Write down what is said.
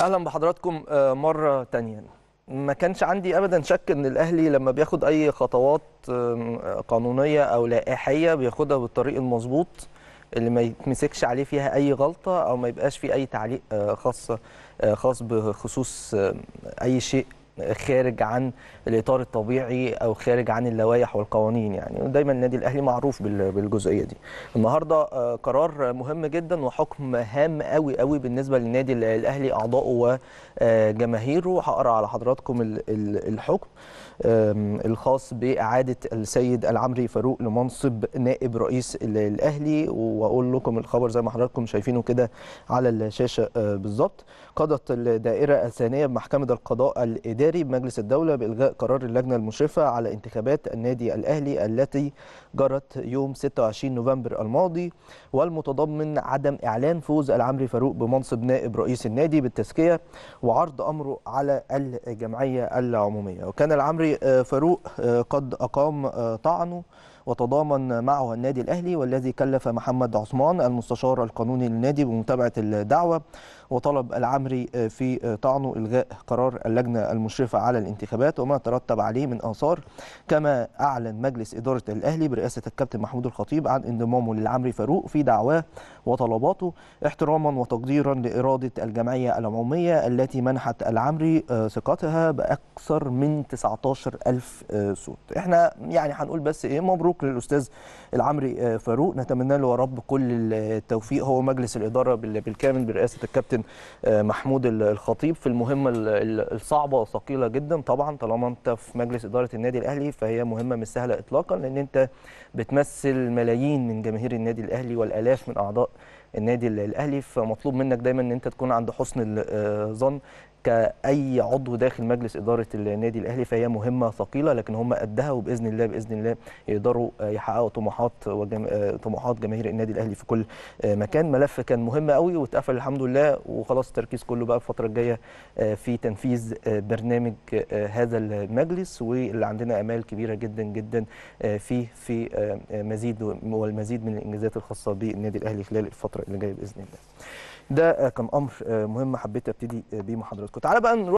اهلا بحضراتكم آه، مره تانية ما كانش عندي ابدا شك ان الاهلي لما بياخد اي خطوات قانونيه او لائحيه بياخدها بالطريق المظبوط اللي ما يتمسكش عليه فيها اي غلطه او ما يبقاش فيه اي تعليق آه، خاص آه، خاص بخصوص اي شيء خارج عن الاطار الطبيعي او خارج عن اللوائح والقوانين يعني دايما النادي الاهلي معروف بالجزئيه دي النهارده آه، قرار مهم جدا وحكم هام قوي قوي بالنسبه للنادي الاهلي اعضائه وجماهيره هقرا على حضراتكم الحكم الخاص باعاده السيد العمري فاروق لمنصب نائب رئيس الاهلي واقول لكم الخبر زي ما حضراتكم شايفينه كده على الشاشه آه، بالظبط قضت الدائره الثانيه بمحكمه القضاء الاداري الإداري بمجلس الدولة بإلغاء قرار اللجنة المشرفة على انتخابات النادي الأهلي التي جرت يوم 26 نوفمبر الماضي والمتضمن عدم إعلان فوز العمري فاروق بمنصب نائب رئيس النادي بالتزكية وعرض أمره على الجمعية العمومية وكان العمري آه، فاروق آه، قد أقام آه، طعنه وتضامن معه النادي الأهلي والذي كلف محمد عثمان المستشار القانوني للنادي بمتابعة الدعوة وطلب العمري في طعنه إلغاء قرار اللجنة المشرفة على الانتخابات وما ترتب عليه من آثار كما أعلن مجلس إدارة الأهلي برئاسة الكابتن محمود الخطيب عن انضمامه للعمري فاروق في دعواه وطلباته احتراما وتقديرا لإرادة الجمعية العمومية التي منحت العمري آه، ثقتها بأكثر من 19 ألف آه، صوت احنا يعني هنقول بس إيه مبروك مبروك للاستاذ العمري آه، فاروق نتمنى له يا رب كل التوفيق هو مجلس الاداره بالكامل برئاسه الكابتن آه، محمود الخطيب في المهمه الصعبه والثقيله جدا طبعا طالما انت في مجلس اداره النادي الاهلي فهي مهمه مش سهله اطلاقا لان انت بتمثل ملايين من جماهير النادي الاهلي والالاف من اعضاء النادي الاهلي فمطلوب منك دايما ان انت تكون عند حسن الظن آه، كاي عضو داخل مجلس اداره النادي الاهلي فهي مهمه ثقيله لكن هم قدها وباذن الله باذن الله يقدروا يقدروا يحققوا طموحات وجم... طموحات جماهير النادي الاهلي في كل آه، مكان ملف كان مهم قوي واتقفل الحمد لله وخلاص التركيز كله بقى الفتره الجايه آه، في تنفيذ آه، برنامج هذا المجلس واللي عندنا امال كبيره جدا جدا فيه في مزيد والمزيد من الانجازات الخاصه بالنادي الاهلي خلال الفتره اللي جايه باذن الله ده كان امر مهم حبيت ابتدي بيه مع حضراتكم تعالى بقى نروح